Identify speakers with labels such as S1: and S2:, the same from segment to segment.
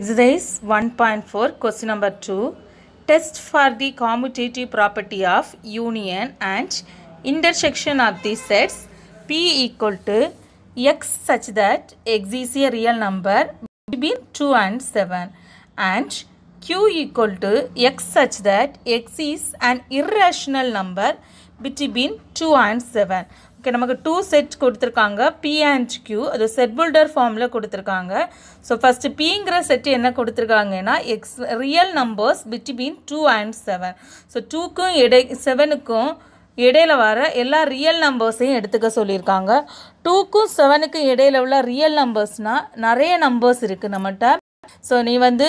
S1: Exercise 1.4 question number 2 Test for the commutative property of union and intersection of the sets P equal to x such that x is a real number between 2 and 7 and q equal to x such that x is an irrational number between 2 and 7. Okay நமக்கு two set கொடுத்துருக்காங்க P and Q அது set builder ஃபார்மில் கொடுத்துருக்காங்க so first பிங்கிற set என்ன கொடுத்துருக்காங்கன்னா X real numbers between two and seven so டூக்கும் இடை செவனுக்கும் இடையில வர எல்லா ரியல் நம்பர்ஸையும் எடுத்துக்க சொல்லியிருக்காங்க டூக்கும் செவனுக்கும் இடையில உள்ள ரியல் நம்பர்ஸ்னால் நிறைய நம்பர்ஸ் இருக்குது நம்மகிட்ட ஸோ நீ வந்து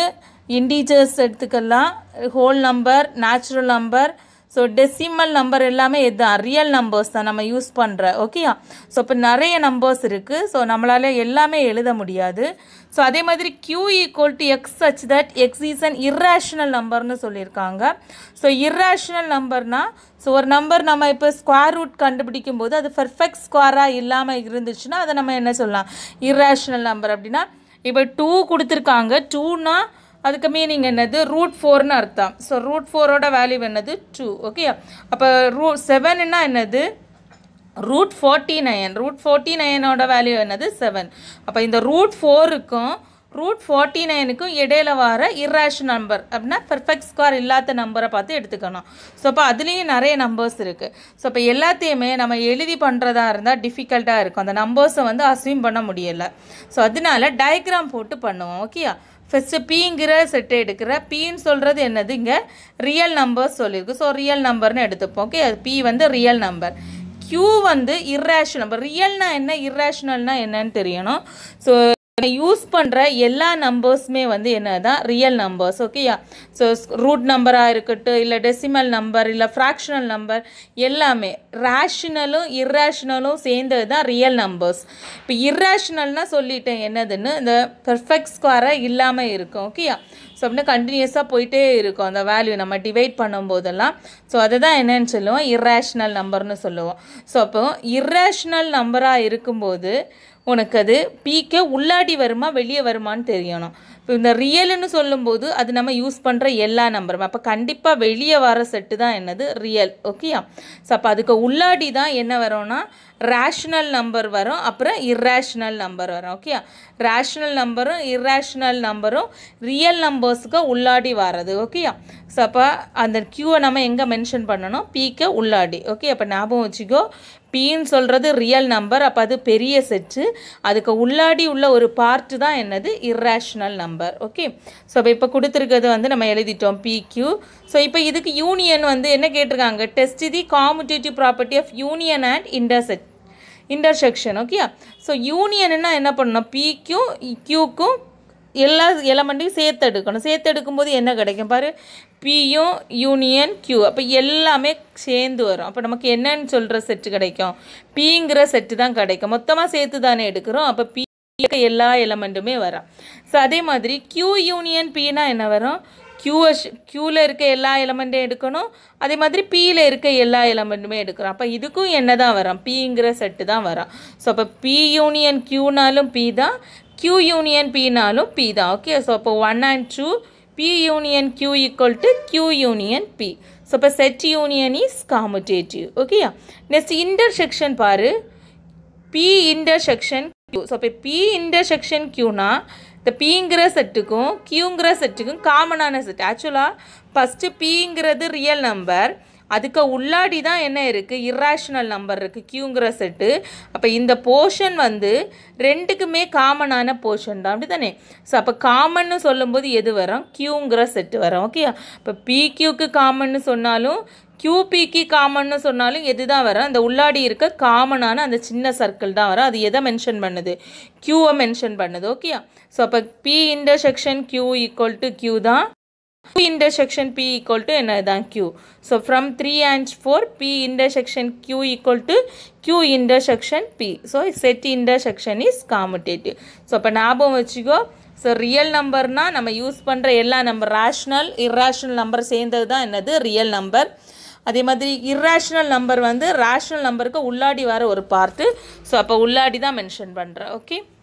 S1: இண்டீஜர்ஸ் எடுத்துக்கலாம் whole number natural number so decimal number எல்லாமே எது ரியல் நம்பர்ஸ் தான் நம்ம யூஸ் பண்ணுற ஓகேயா ஸோ இப்போ நிறைய நம்பர்ஸ் இருக்குது ஸோ நம்மளால் எல்லாமே எழுத முடியாது ஸோ அதே மாதிரி Q equal to X such that X is an irrational நம்பர்னு சொல்லியிருக்காங்க ஸோ இர்ரேஷ்னல் நம்பர்னால் ஸோ ஒரு நம்பர் நம்ம இப்போ ஸ்கொயர் ரூட் கண்டுபிடிக்கும் போது அது பர்ஃபெக்ட் ஸ்கொயராக இல்லாமல் இருந்துச்சுன்னா அதை நம்ம என்ன சொல்லலாம் இர்ரேஷ்னல் நம்பர் அப்படின்னா இப்போ டூ கொடுத்துருக்காங்க டூனால் அதுக்கு மீனிங் என்னது ரூட் ஃபோர்னு அர்த்தம் ஸோ ரூட் ஃபோரோட வேல்யூ என்னது டூ ஓகே அப்போ ரூ செவன்னா என்னது root forty nine root forty நயனோட வேல்யூ என்னது செவன் அப்போ இந்த ரூட் ஃபோருக்கும் ரூட் ஃபார்ட்டி நைனுக்கும் இடையில வர இர்ரேஷன் நம்பர் அப்படின்னா பெர்ஃபெக்ட் ஸ்கொயர் இல்லாத நம்பரை பார்த்து எடுத்துக்கணும் ஸோ அப்போ அதுலேயும் நிறைய நம்பர்ஸ் இருக்குது ஸோ இப்போ எல்லாத்தையுமே நம்ம எழுதி பண்ணுறதா இருந்தால் டிஃபிகல்ட்டாக இருக்கும் அந்த நம்பர்ஸை வந்து அசியூம் பண்ண முடியலை ஸோ அதனால டயக்ராம் போட்டு பண்ணுவோம் ஓகேயா ஃபஸ்ட்டு பிங்கிற செட்டை எடுக்கிற பின்னு சொல்கிறது என்னது இங்கே ரியல் நம்பர்ஸ் சொல்லியிருக்கு ஸோ ரியல் நம்பர்னு எடுத்துப்போம் ஓகே அது பி வந்து ரியல் நம்பர் க்யூ வந்து இர்ரேஷனல் நம்பர் ரியல்னால் என்ன இர்ரேஷனல்னா என்னன்னு தெரியணும் ஸோ யூஸ் பண்ணுற எல்லா நம்பர்ஸுமே வந்து என்ன தான் ரியல் நம்பர்ஸ் ஓகேயா ஸோ ரூட் நம்பராக இருக்கட்டும் இல்லை டெசிமல் நம்பர் இல்லை ஃப்ராக்ஷனல் நம்பர் எல்லாமே ரேஷ்னலும் இர்ரேஷ்னலும் சேர்ந்தது தான் ரியல் நம்பர்ஸ் இப்போ இர்ரேஷ்னல்னால் சொல்லிட்டேன் என்னதுன்னு இந்த பெர்ஃபெக்ட் ஸ்கொயராக இல்லாமல் இருக்கும் ஓகேயா ஸோ அப்படின்னா கண்டினியூஸாக போயிட்டே இருக்கும் அந்த வேல்யூ நம்ம டிவைட் போதெல்லாம் ஸோ அதை தான் என்னன்னு சொல்லுவோம் இர்ரேஷ்னல் நம்பர்னு சொல்லுவோம் ஸோ அப்போ இர்ரேஷ்னல் நம்பராக இருக்கும்போது உனக்கு அது பீக்கே உள்ளாடி வருமா வெளியே வருமானு தெரியணும் இந்த ரியல்னு சொல்லும்போது அது நம்ம யூஸ் பண்ணுற எல்லா நம்பரும் அப்போ கண்டிப்பாக வெளியே வர செட்டு தான் என்னது ரியல் ஓகேயா ஸோ அப்போ அதுக்கு உள்ளாடி தான் என்ன வரும்னா ரேஷ்னல் நம்பர் வரும் அப்புறம் இர்ரேஷ்னல் நம்பர் வரும் ஓகே ரேஷ்னல் நம்பரும் இர்ரேஷ்னல் நம்பரும் ரியல் நம்பர்ஸுக்கு உள்ளாடி வர்றது ஓகே ஸோ அப்போ அந்த க்யூவை நம்ம எங்கே மென்ஷன் பண்ணணும் பீக்கை உள்ளாடி ஓகே அப்போ ஞாபகம் வச்சுக்கோ பின்னு சொல்கிறது ரியல் நம்பர் அப்போ அது பெரிய செட்டு அதுக்கு உள்ளாடி உள்ள ஒரு பார்ட்டு தான் என்னது இர்ரேஷ்னல் நம்பர் ஓகே ஸோ இப்போ இப்போ கொடுத்துருக்கிறது வந்து நம்ம எழுதிட்டோம் பிக்யூ ஸோ இப்போ இதுக்கு யூனியன் வந்து என்ன கேட்டிருக்காங்க test the commutative property of union and intersect intersection okay so யூனியன்னா என்ன பண்ணணும் பிக்யூ க்யூக்கும் எல்லா எலமெண்ட்டையும் சேர்த்து எடுக்கணும் சேர்த்து எடுக்கும்போது என்ன கிடைக்கும் பாரு பியும் யூனியன் கியூ அப்போ எல்லாமே சேர்ந்து வரும் அப்போ நமக்கு என்னன்னு சொல்கிற செட்டு கிடைக்கும் பிங்கிற செட்டு தான் கிடைக்கும் மொத்தமாக சேர்த்து தானே எடுக்கிறோம் அப்போ பி எல்லா எலமெண்ட்டுமே வரும் ஸோ அதே மாதிரி கியூ யூனியன் பின்னா என்ன வரும் கியூவை கியூவில் இருக்க எல்லா எலமெண்ட்டையும் எடுக்கணும் அதே மாதிரி பியில் இருக்க எல்லா எலமெண்ட்டுமே எடுக்கிறோம் அப்போ இதுக்கும் என்ன தான் வரும் பிங்கிற செட்டு தான் வரும் ஸோ அப்போ பி யூனியன் கியூனாலும் பி தான் Q union நாலும் P தான் ஓகே ஸோ அப்போ one and two P union Q equal to Q union P so அப்போ செட் யூனியன் இஸ் commutative, ஓகேயா நெக்ஸ்ட் intersection பாரு பி intersection Q, ஸோ அப்போ பி நா, the P பிங்கிற செட்டுக்கும் கியூங்கிற செட்டுக்கும் காமனான செட் ஆக்சுவலாக P பிங்கிறது ரியல் நம்பர் அதுக்கு உள்ளாடி தான் என்ன இருக்குது இர்ராஷனல் நம்பர் இருக்குது கியூங்கிற செட்டு அப்போ இந்த போர்ஷன் வந்து ரெண்டுக்குமே காமனான போர்ஷன் தான் அப்படி தானே ஸோ அப்போ காமன்னு சொல்லும்போது எது வரும் கியூங்கிற செட்டு வரும் ஓகே இப்போ பிக்யூக்கு காமன்னு சொன்னாலும் கியூபிக்கு காமன்னு சொன்னாலும் எது தான் வரும் அந்த உள்ளாடி இருக்க காமனான அந்த சின்ன சர்க்கிள் தான் வரும் அது எதை மென்ஷன் பண்ணுது கியூவை மென்ஷன் பண்ணுது ஓகே ஸோ அப்போ P intersection Q equal to Q தான் P intersection P equal to என்ன இதான் Q. So from 3 and 4, P intersection Q equal to Q intersection P. So set intersection is commutative. So அப்பு அப்போ ஞாபகம் So real number நம்பர்னால் நம்ம use பண்டு எல்லா number rational irrational number சேந்ததுதான் என்னது real number. அதை மதிரி irrational number வந்து rational numberக்கு உள்ளாடி வர ஒரு பார்த்து. So அப்பு உள்ளாடிதான் mention பண்டுரா. பண்ணுறேன்